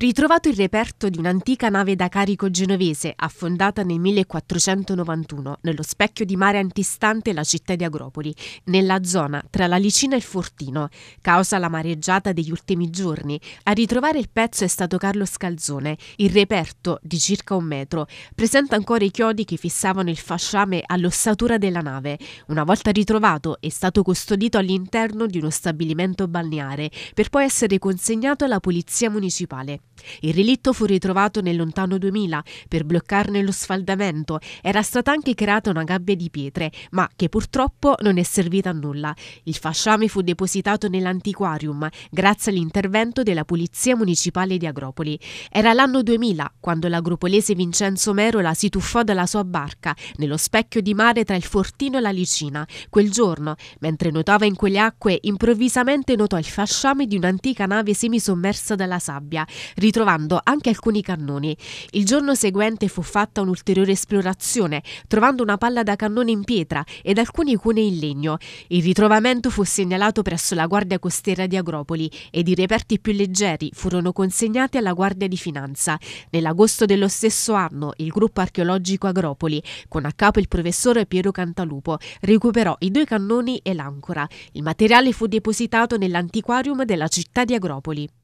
Ritrovato il reperto di un'antica nave da carico genovese affondata nel 1491 nello specchio di mare antistante la città di Agropoli, nella zona tra la Licina e il Fortino, causa la mareggiata degli ultimi giorni. A ritrovare il pezzo è stato Carlo Scalzone. Il reperto, di circa un metro, presenta ancora i chiodi che fissavano il fasciame all'ossatura della nave. Una volta ritrovato è stato custodito all'interno di uno stabilimento balneare per poi essere consegnato alla Polizia Municipale. Il relitto fu ritrovato nel lontano 2000 per bloccarne lo sfaldamento. Era stata anche creata una gabbia di pietre, ma che purtroppo non è servita a nulla. Il fasciame fu depositato nell'antiquarium grazie all'intervento della Polizia Municipale di Agropoli. Era l'anno 2000 quando l'agropolese Vincenzo Merola si tuffò dalla sua barca nello specchio di mare tra il Fortino e la Licina. Quel giorno, mentre nuotava in quelle acque, improvvisamente notò il fasciame di un'antica nave semisommersa dalla sabbia. Ritornò ritrovando anche alcuni cannoni. Il giorno seguente fu fatta un'ulteriore esplorazione, trovando una palla da cannone in pietra ed alcuni cunei in legno. Il ritrovamento fu segnalato presso la Guardia Costiera di Agropoli ed i reperti più leggeri furono consegnati alla Guardia di Finanza. Nell'agosto dello stesso anno il gruppo archeologico Agropoli, con a capo il professore Piero Cantalupo, recuperò i due cannoni e l'ancora. Il materiale fu depositato nell'antiquarium della città di Agropoli.